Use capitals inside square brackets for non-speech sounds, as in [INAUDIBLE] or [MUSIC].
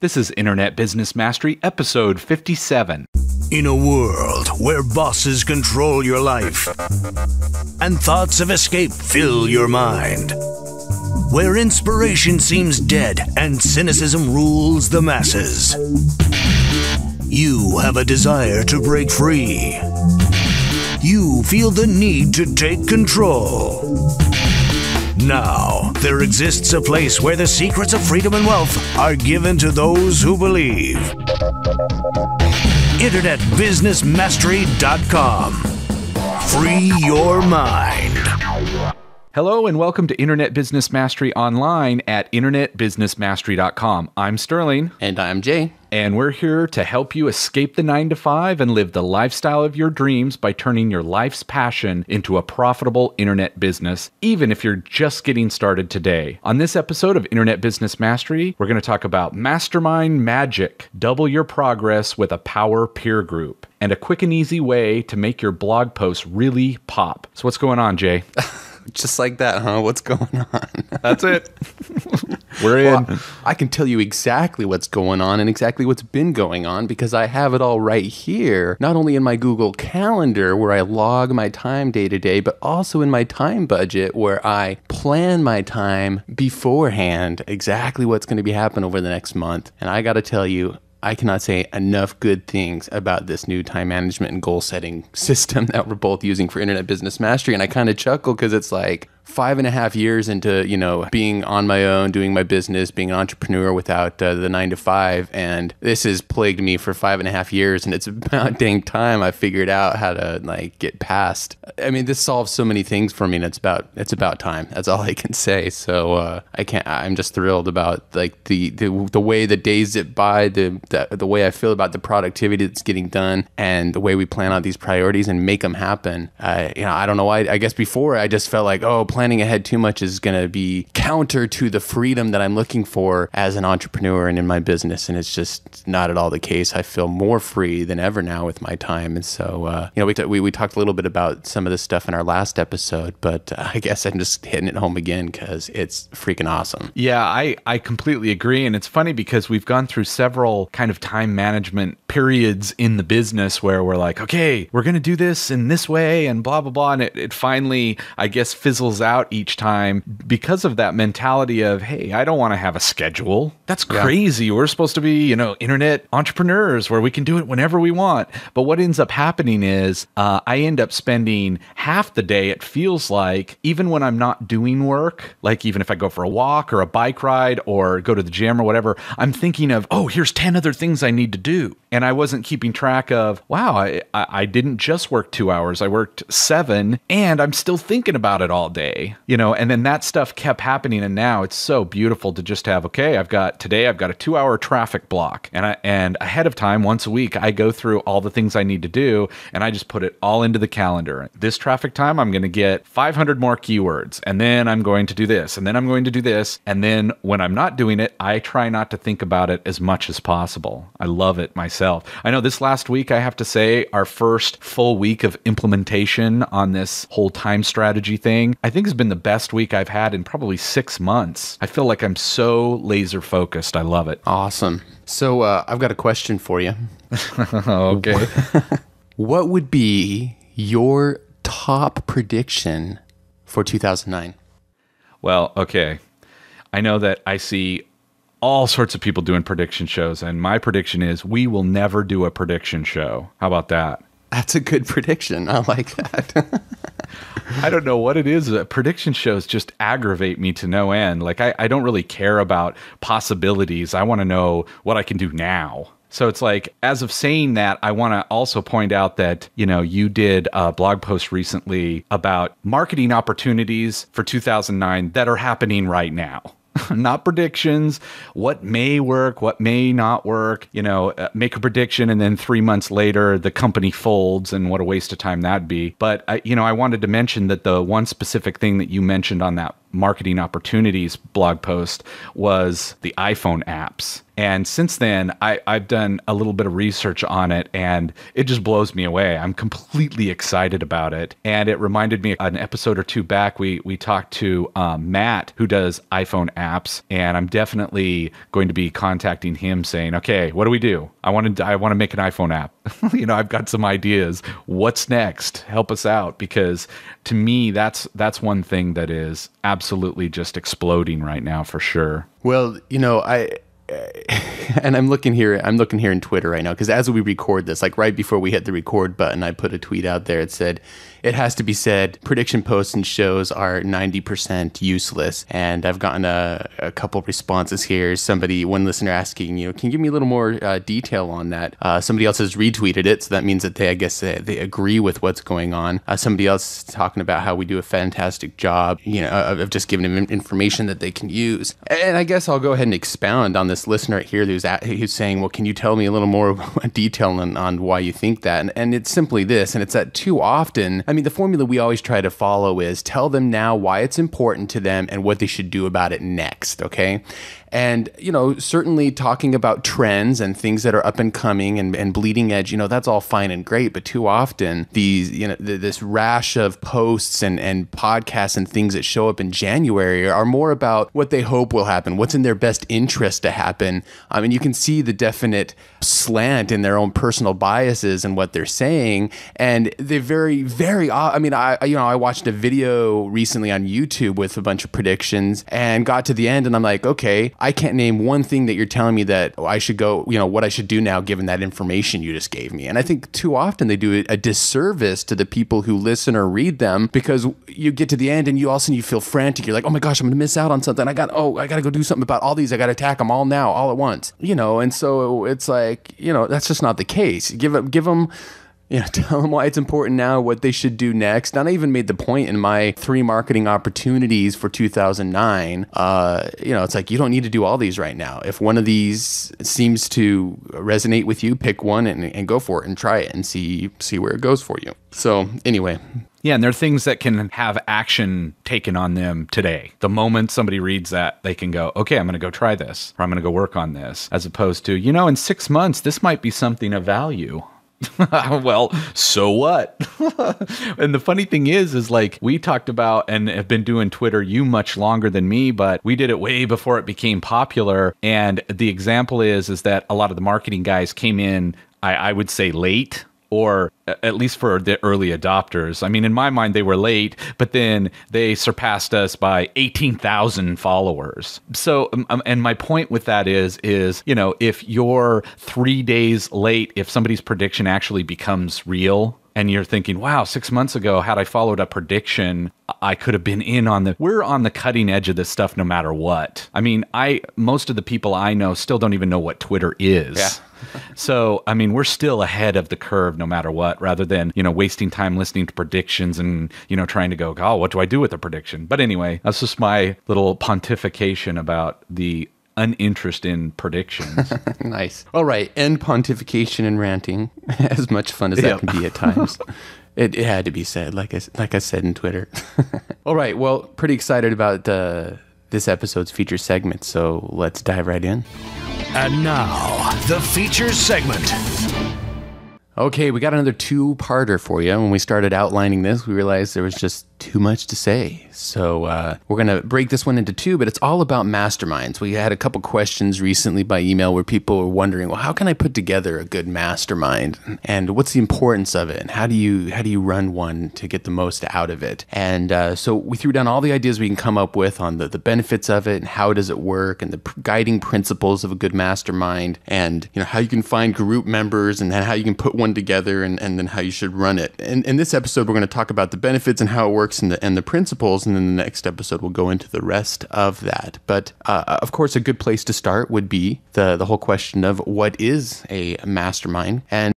This is Internet Business Mastery, episode 57. In a world where bosses control your life and thoughts of escape fill your mind, where inspiration seems dead and cynicism rules the masses, you have a desire to break free. You feel the need to take control. Now, there exists a place where the secrets of freedom and wealth are given to those who believe. InternetBusinessMastery.com. Free your mind. Hello, and welcome to Internet Business Mastery Online at InternetBusinessMastery.com. I'm Sterling. And I'm Jay and we're here to help you escape the nine to five and live the lifestyle of your dreams by turning your life's passion into a profitable internet business, even if you're just getting started today. On this episode of Internet Business Mastery, we're going to talk about Mastermind Magic double your progress with a power peer group and a quick and easy way to make your blog posts really pop. So, what's going on, Jay? [LAUGHS] just like that, huh? What's going on? That's it. [LAUGHS] We're well, in. I can tell you exactly what's going on and exactly what's been going on because I have it all right here, not only in my Google Calendar where I log my time day to day, but also in my time budget where I plan my time beforehand exactly what's going to be happening over the next month. And I got to tell you, I cannot say enough good things about this new time management and goal setting [LAUGHS] system that we're both using for Internet Business Mastery. And I kind of chuckle because it's like, five and a half years into you know being on my own doing my business being an entrepreneur without uh, the nine to five and this has plagued me for five and a half years and it's [LAUGHS] about dang time i figured out how to like get past i mean this solves so many things for me and it's about it's about time that's all i can say so uh, i can't i'm just thrilled about like the the, the way the days zip by the, the the way i feel about the productivity that's getting done and the way we plan out these priorities and make them happen you know i don't know why i guess before i just felt like oh plan planning ahead too much is going to be counter to the freedom that I'm looking for as an entrepreneur and in my business. And it's just not at all the case. I feel more free than ever now with my time. And so, uh, you know, we, t- we, we talked a little bit about some of this stuff in our last episode, but uh, I guess I'm just hitting it home again because it's freaking awesome. Yeah, I, I completely agree. And it's funny because we've gone through several kind of time management periods in the business where we're like, okay, we're going to do this in this way and blah, blah, blah. And it, it finally, I guess, fizzles out each time because of that mentality of, hey, I don't want to have a schedule. That's crazy. Yeah. We're supposed to be, you know, internet entrepreneurs where we can do it whenever we want. But what ends up happening is uh, I end up spending half the day, it feels like, even when I'm not doing work, like even if I go for a walk or a bike ride or go to the gym or whatever, I'm thinking of, oh, here's 10 other things I need to do. And I wasn't keeping track of, wow, I, I didn't just work two hours, I worked seven, and I'm still thinking about it all day day, you know, and then that stuff kept happening. And now it's so beautiful to just have, okay, I've got today, I've got a two hour traffic block. And I, and ahead of time, once a week, I go through all the things I need to do and I just put it all into the calendar. This traffic time, I'm going to get 500 more keywords. And then I'm going to do this. And then I'm going to do this. And then when I'm not doing it, I try not to think about it as much as possible. I love it myself. I know this last week, I have to say, our first full week of implementation on this whole time strategy thing, I think think has been the best week I've had in probably six months. I feel like I'm so laser focused. I love it. Awesome. So uh, I've got a question for you. [LAUGHS] okay. [LAUGHS] what would be your top prediction for 2009? Well, okay. I know that I see all sorts of people doing prediction shows, and my prediction is we will never do a prediction show. How about that? That's a good prediction. I like that. [LAUGHS] I don't know what it is. Uh, prediction shows just aggravate me to no end. Like I, I don't really care about possibilities. I want to know what I can do now. So it's like, as of saying that, I want to also point out that, you know, you did a blog post recently about marketing opportunities for 2009 that are happening right now. [LAUGHS] not predictions, what may work, what may not work, you know, uh, make a prediction and then 3 months later the company folds and what a waste of time that'd be. But I, you know, I wanted to mention that the one specific thing that you mentioned on that marketing opportunities blog post was the iPhone apps. And since then, I, have done a little bit of research on it and it just blows me away. I'm completely excited about it. And it reminded me an episode or two back, we, we talked to um, Matt, who does iPhone apps. And I'm definitely going to be contacting him saying, okay, what do we do? I want to I want to make an iPhone app. [LAUGHS] you know, I've got some ideas. What's next? Help us out because to me that's that's one thing that is absolutely just exploding right now for sure. Well, you know, I [LAUGHS] and I'm looking here. I'm looking here in Twitter right now because as we record this, like right before we hit the record button, I put a tweet out there. It said, "It has to be said, prediction posts and shows are 90% useless." And I've gotten a, a couple responses here. Somebody, one listener asking, you know, can you give me a little more uh, detail on that? Uh, somebody else has retweeted it, so that means that they, I guess, they, they agree with what's going on. Uh, somebody else talking about how we do a fantastic job, you know, of, of just giving them information that they can use. And I guess I'll go ahead and expound on this listener here He's at, saying, "Well, can you tell me a little more [LAUGHS] detail on, on why you think that?" And, and it's simply this, and it's that too often. I mean, the formula we always try to follow is tell them now why it's important to them and what they should do about it next. Okay, and, you know, certainly talking about trends and things that are up and coming and, and bleeding edge, you know, that's all fine and great. But too often, these, you know, this rash of posts and, and podcasts and things that show up in January are more about what they hope will happen, what's in their best interest to happen. I um, mean, and you can see the definite slant in their own personal biases and what they're saying. And they very, very. Uh, I mean, I you know I watched a video recently on YouTube with a bunch of predictions and got to the end, and I'm like, okay, I can't name one thing that you're telling me that I should go. You know what I should do now given that information you just gave me. And I think too often they do a disservice to the people who listen or read them because you get to the end and you all of a sudden you feel frantic. You're like, oh my gosh, I'm gonna miss out on something. I got oh I gotta go do something about all these. I gotta attack them all now, all at once you know, and so it's like, you know, that's just not the case. Give them, give them, you know, [LAUGHS] tell them why it's important now, what they should do next. And I even made the point in my three marketing opportunities for 2009. Uh, you know, it's like you don't need to do all these right now. If one of these seems to resonate with you, pick one and, and go for it and try it and see see where it goes for you. So anyway, yeah, and they're things that can have action taken on them today. The moment somebody reads that, they can go, okay, I'm going to go try this or I'm going to go work on this, as opposed to, you know, in six months, this might be something of value. [LAUGHS] well, so what? [LAUGHS] and the funny thing is, is like we talked about and have been doing Twitter, you much longer than me, but we did it way before it became popular. And the example is, is that a lot of the marketing guys came in I, I, would say late or at least for the early adopters. I mean, in my mind, they were late, but then they surpassed us by 18,000 followers. So, um, um, and my point with that is, is, you know, if you're three days late, if somebody's prediction actually becomes real, and you're thinking, wow, six months ago, had I followed a prediction, I could have been in on the. We're on the cutting edge of this stuff no matter what. I mean, I most of the people I know still don't even know what Twitter is. Yeah. [LAUGHS] so, I mean, we're still ahead of the curve no matter what, rather than, you know, wasting time listening to predictions and, you know, trying to go, oh, what do I do with a prediction? But anyway, that's just my little pontification about the an interest in predictions. [LAUGHS] nice. All right. End pontification and ranting. [LAUGHS] As much fun as yep. that can be at times. [LAUGHS] it, it, had to be said, like I, like I said in Twitter. All right. Well, pretty excited about uh, this episode's feature segment. So let's dive right in. And now, the feature segment. Okay, we got another two parter for you. When we started outlining this, we realized there was just too much to say. So uh, we're going to break this one into two, but it's all about masterminds. We had a couple questions recently by email where people were wondering, well, how can I put together a good mastermind? And what's the importance of it? And how do you, how do you run one to get the most out of it? And uh, so we threw down all the ideas we can come up with on the, the benefits of it and how does it work and the guiding principles of a good mastermind and you know how you can find group members and then how you can put one together and, and then how you should run it. And in this episode, we're going to talk about the benefits and how it works and the, and the principles. And then the next episode, we'll go into the rest of that. But uh, of course, a good place to start would be the, the whole question of what is a mastermind? And